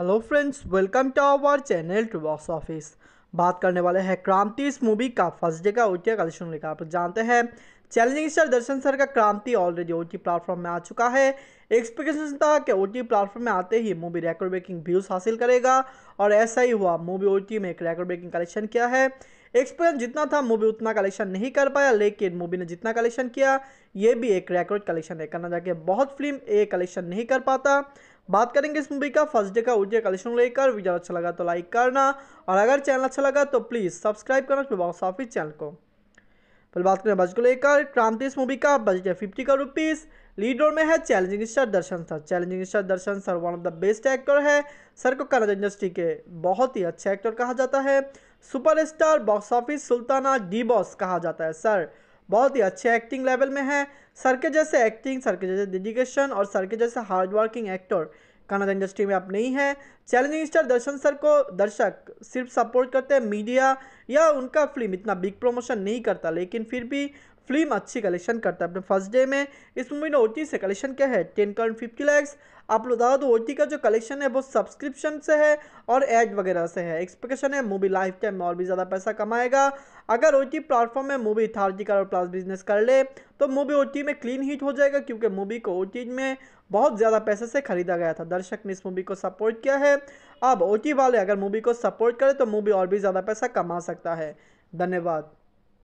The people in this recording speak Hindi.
hello friends welcome to our channel to box office बात करने वाले हैं क्रांति इस मूवी का फर्स्ट डे का ओटिया कलेक्शन लेकर आप जानते हैं चैलेंजिंग स्टार दर्शन सर का क्रांति ऑलरेडी ओ टी प्लेटफॉर्म में आ चुका है एक्सपेक्टेशन था कि ओ टी प्लेटफॉर्म में आते ही मूवी रेकॉर्ड ब्रेकिंग व्यूज़ हासिल करेगा और ऐसा ही हुआ मूवी ओ टी में एक रेकॉर्ड ब्रेकिंग कलेक्शन किया है एक्सपीरियंस जितना था मूवी उतना कलेक्शन नहीं कर पाया लेकिन मूवी ने जितना कलेक्शन किया ये भी एक रिकॉर्ड कलेक्शन है करना जाके बहुत फिल्म ये कलेक्शन नहीं कर पाता बात करेंगे इस मूवी का फर्स्ट डे का उर्जे कलेक्शन लेकर वीडियो अच्छा लगा तो लाइक करना और अगर चैनल अच्छा लगा तो प्लीज़ सब्सक्राइब करना बॉक्स ऑफिस चैनल को फिर बात करें बजट को लेकर क्रांति इस मूवी का बजट है फिफ्टी का रुपीज़ लीड रोल में है challenging star Darshan sir challenging star Darshan sir one of the best actor है सर को कनज इंडस्ट्री के बहुत ही अच्छे एक्टर कहा जाता है सुपर स्टार बॉक्स ऑफिस सुल्ताना डी बॉस कहा जाता है सर बहुत ही अच्छे एक्टिंग लेवल में है सर के जैसे एक्टिंग सर के जैसे डेडिकेशन और सर के जैसे हार्डवर्किंग एक्टर कन्नड़ इंडस्ट्री में आप नहीं हैं चैलेंजिंग स्टार दर्शन सर को दर्शक सिर्फ सपोर्ट करते हैं मीडिया या उनका फिल्म इतना बिग प्रमोशन नहीं करता लेकिन फिर भी फिल्म अच्छी कलेक्शन करता है अपने फर्स्ट डे में इस मूवी ने ओ से कलेक्शन क्या है टेन पॉइंट फिफ्टी लैक्स आप लोग बता दो ओ का जो कलेक्शन है वो सब्सक्रिप्शन से है और एड वगैरह से है एक्सपेक्टेशन है मूवी लाइफ टाइम में और भी ज़्यादा पैसा कमाएगा अगर ओ टी प्लेटफॉर्म में movie thirty crore plus business कर ले तो मूवी ओ में क्लीन हिट हो जाएगा क्योंकि मूवी को ओ में बहुत ज़्यादा पैसे से खरीदा गया था दर्शक ने इस मूवी को सपोर्ट किया है अब ओ वाले अगर मूवी को सपोर्ट करें तो मूवी और भी ज़्यादा पैसा कमा सकता है धन्यवाद